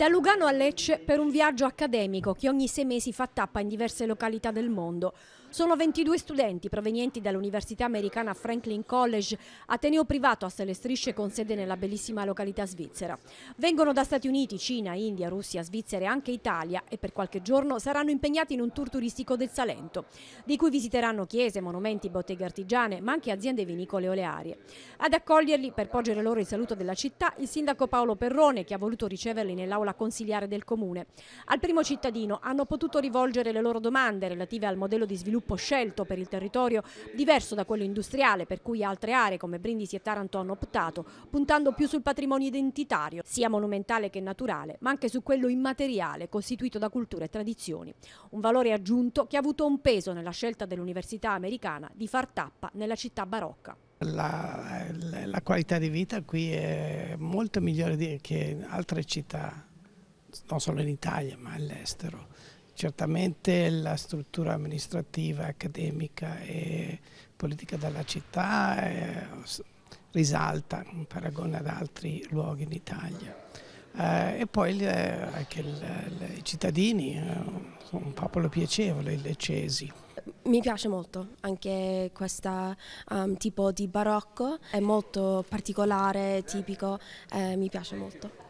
Da Lugano a Lecce per un viaggio accademico che ogni sei mesi fa tappa in diverse località del mondo. Sono 22 studenti provenienti dall'Università americana Franklin College, ateneo privato a Sele Strisce con sede nella bellissima località svizzera. Vengono da Stati Uniti, Cina, India, Russia, Svizzera e anche Italia e per qualche giorno saranno impegnati in un tour turistico del Salento, di cui visiteranno chiese, monumenti, botteghe artigiane, ma anche aziende vinicole olearie. Ad accoglierli per porgere loro il saluto della città il sindaco Paolo Perrone che ha voluto riceverli nell'aula la consigliare del comune. Al primo cittadino hanno potuto rivolgere le loro domande relative al modello di sviluppo scelto per il territorio, diverso da quello industriale per cui altre aree come Brindisi e Taranto hanno optato, puntando più sul patrimonio identitario, sia monumentale che naturale, ma anche su quello immateriale costituito da culture e tradizioni. Un valore aggiunto che ha avuto un peso nella scelta dell'Università americana di far tappa nella città barocca. La, la, la, qualità di vita qui è molto migliore che in altre città non solo in Italia ma all'estero. Certamente la struttura amministrativa, accademica e politica della città eh, risalta in paragone ad altri luoghi in Italia. Eh, e poi eh, anche il, il, i cittadini, sono eh, un popolo piacevole, i leccesi. Mi piace molto anche questo um, tipo di barocco, è molto particolare, tipico, eh, mi piace molto.